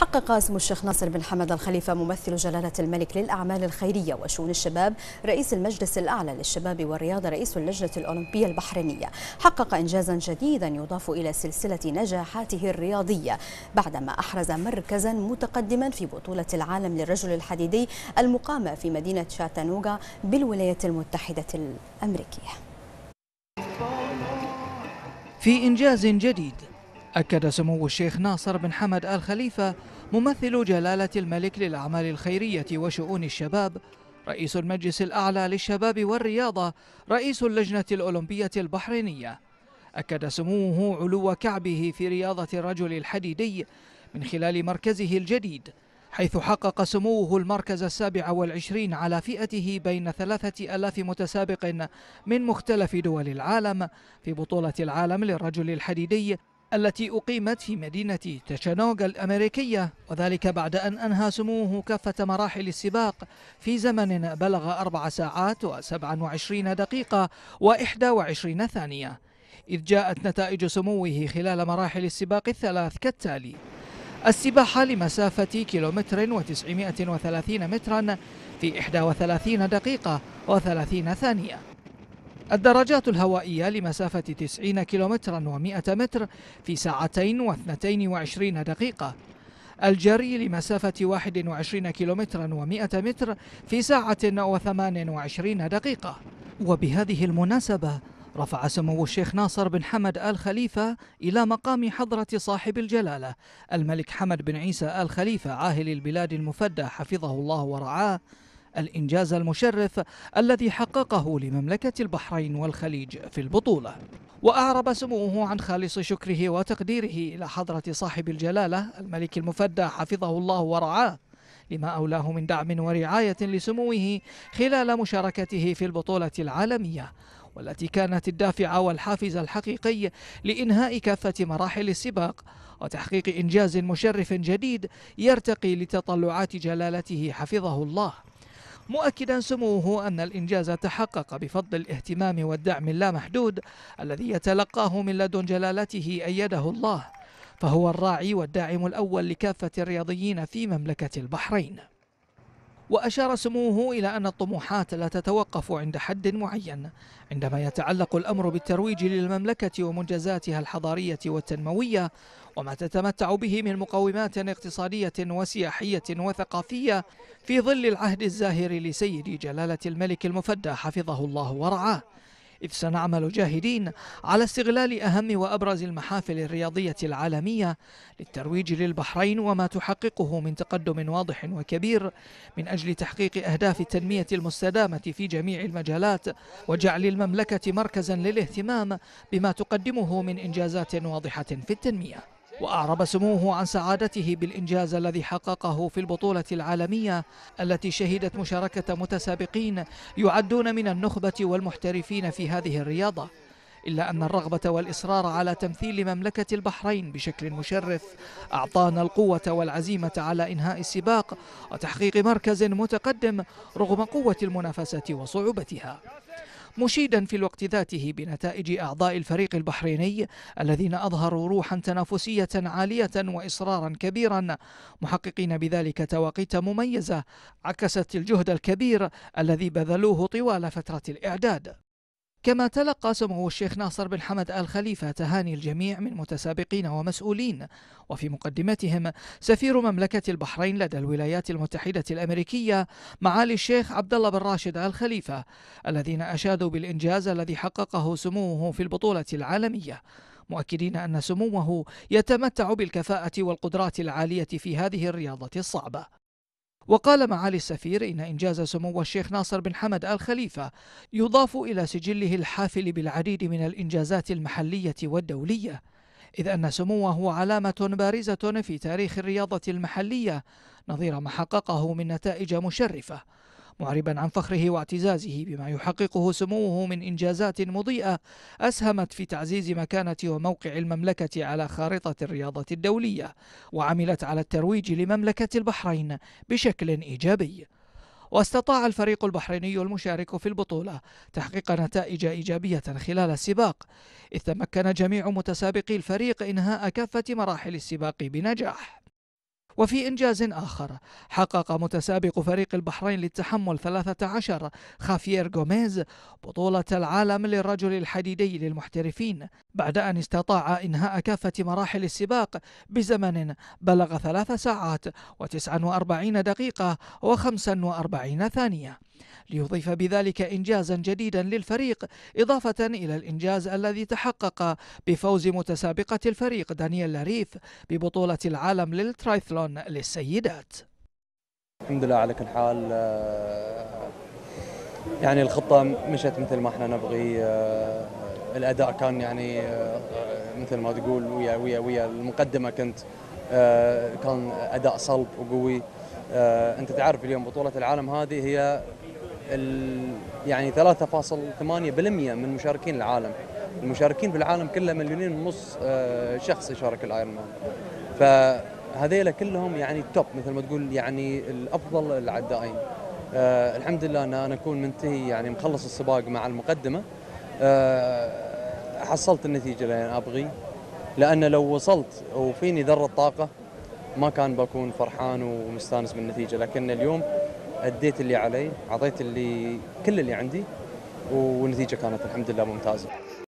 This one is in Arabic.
حقق اسم الشيخ ناصر بن حمد الخليفة ممثل جلالة الملك للأعمال الخيرية وشؤون الشباب رئيس المجلس الأعلى للشباب والرياضة رئيس اللجنة الأولمبية البحرينية حقق إنجازا جديدا يضاف إلى سلسلة نجاحاته الرياضية بعدما أحرز مركزا متقدما في بطولة العالم للرجل الحديدي المقامة في مدينة شاتانوغا بالولايات المتحدة الأمريكية في إنجاز جديد أكد سمو الشيخ ناصر بن حمد آل خليفة ممثل جلالة الملك للأعمال الخيرية وشؤون الشباب رئيس المجلس الأعلى للشباب والرياضة رئيس اللجنة الأولمبية البحرينية أكد سموه علو كعبه في رياضة الرجل الحديدي من خلال مركزه الجديد حيث حقق سموه المركز السابع والعشرين على فئته بين ثلاثة ألاف متسابق من مختلف دول العالم في بطولة العالم للرجل الحديدي التي أقيمت في مدينة تشانوغ الأمريكية وذلك بعد أن أنهى سموه كافة مراحل السباق في زمن بلغ أربع ساعات وسبعا وعشرين دقيقة وإحدى وعشرين ثانية إذ جاءت نتائج سموه خلال مراحل السباق الثلاث كالتالي السباحة لمسافة كيلومتر وتسعمائة وثلاثين مترا في إحدى وثلاثين دقيقة وثلاثين ثانية الدراجات الهوائية لمسافة 90 كيلومترا و100 متر في ساعتين و22 دقيقة الجري لمسافة 21 كيلومترا و100 متر في ساعة و28 دقيقة وبهذه المناسبة رفع سمو الشيخ ناصر بن حمد آل خليفة إلى مقام حضرة صاحب الجلالة الملك حمد بن عيسى آل خليفة عاهل البلاد المفدى حفظه الله ورعاه الإنجاز المشرف الذي حققه لمملكة البحرين والخليج في البطولة وأعرب سموه عن خالص شكره وتقديره إلى حضرة صاحب الجلالة الملك المفدى حفظه الله ورعاه لما أولاه من دعم ورعاية لسموه خلال مشاركته في البطولة العالمية والتي كانت الدافع والحافز الحقيقي لإنهاء كافة مراحل السباق وتحقيق إنجاز مشرف جديد يرتقي لتطلعات جلالته حفظه الله مؤكدا سموه أن الإنجاز تحقق بفضل الاهتمام والدعم اللامحدود الذي يتلقاه من لدن جلالته أيده الله فهو الراعي والداعم الأول لكافة الرياضيين في مملكة البحرين وأشار سموه إلى أن الطموحات لا تتوقف عند حد معين عندما يتعلق الأمر بالترويج للمملكة ومنجزاتها الحضارية والتنموية وما تتمتع به من مقومات اقتصادية وسياحية وثقافية في ظل العهد الزاهر لسيد جلالة الملك المفدى حفظه الله ورعاه إذ سنعمل جاهدين على استغلال أهم وأبرز المحافل الرياضية العالمية للترويج للبحرين وما تحققه من تقدم واضح وكبير من أجل تحقيق أهداف التنمية المستدامة في جميع المجالات وجعل المملكة مركزا للاهتمام بما تقدمه من إنجازات واضحة في التنمية وأعرب سموه عن سعادته بالإنجاز الذي حققه في البطولة العالمية التي شهدت مشاركة متسابقين يعدون من النخبة والمحترفين في هذه الرياضة إلا أن الرغبة والإصرار على تمثيل مملكة البحرين بشكل مشرف أعطانا القوة والعزيمة على إنهاء السباق وتحقيق مركز متقدم رغم قوة المنافسة وصعوبتها مشيدا في الوقت ذاته بنتائج أعضاء الفريق البحريني الذين أظهروا روحا تنافسية عالية وإصرارا كبيرا محققين بذلك تواقيت مميزة عكست الجهد الكبير الذي بذلوه طوال فترة الإعداد كما تلقى سمو الشيخ ناصر بن حمد آل خليفة تهاني الجميع من متسابقين ومسؤولين وفي مقدمتهم سفير مملكة البحرين لدى الولايات المتحدة الأمريكية معالي الشيخ عبد الله بن راشد آل خليفة الذين أشادوا بالإنجاز الذي حققه سموه في البطولة العالمية مؤكدين أن سموه يتمتع بالكفاءة والقدرات العالية في هذه الرياضة الصعبة وقال معالي السفير إن إنجاز سمو الشيخ ناصر بن حمد آل خليفة يضاف إلى سجله الحافل بالعديد من الإنجازات المحلية والدولية إذ أن سموه علامة بارزة في تاريخ الرياضة المحلية نظير ما حققه من نتائج مشرفة معربا عن فخره واعتزازه بما يحققه سموه من إنجازات مضيئة أسهمت في تعزيز مكانة وموقع المملكة على خارطة الرياضة الدولية وعملت على الترويج لمملكة البحرين بشكل إيجابي واستطاع الفريق البحريني المشارك في البطولة تحقيق نتائج إيجابية خلال السباق إذ تمكن جميع متسابقي الفريق إنهاء كافة مراحل السباق بنجاح وفي إنجاز آخر حقق متسابق فريق البحرين للتحمل 13 خافير غوميز بطولة العالم للرجل الحديدي للمحترفين بعد أن استطاع إنهاء كافة مراحل السباق بزمن بلغ ثلاث ساعات وتسعا وأربعين دقيقة وخمسا وأربعين ثانية ليضيف بذلك إنجازا جديدا للفريق إضافة إلى الإنجاز الذي تحقق بفوز متسابقة الفريق دانيال ريف ببطولة العالم للترايثلون للسيدات الحمد لله على كل حال آه، يعني الخطة مشت مثل ما احنا نبغي آه، الاداء كان يعني آه، مثل ما تقول ويا ويا ويا المقدمه كنت آه، كان اداء صلب وقوي آه، انت تعرف اليوم بطوله العالم هذه هي يعني 3.8% من مشاركين العالم المشاركين في العالم كله مليونين ونص شخص يشارك الايرون مان فهذيلا كلهم يعني توب مثل ما تقول يعني الافضل العدائين أه الحمد لله ان انا اكون منتهي يعني مخلص السباق مع المقدمه آه، حصلت النتيجه اللي انا ابغي لان لو وصلت وفيني ذره طاقه ما كان بكون فرحان ومستانس بالنتيجه لكن اليوم اديت اللي علي اعطيت اللي كل اللي عندي والنتيجه كانت الحمد لله ممتازه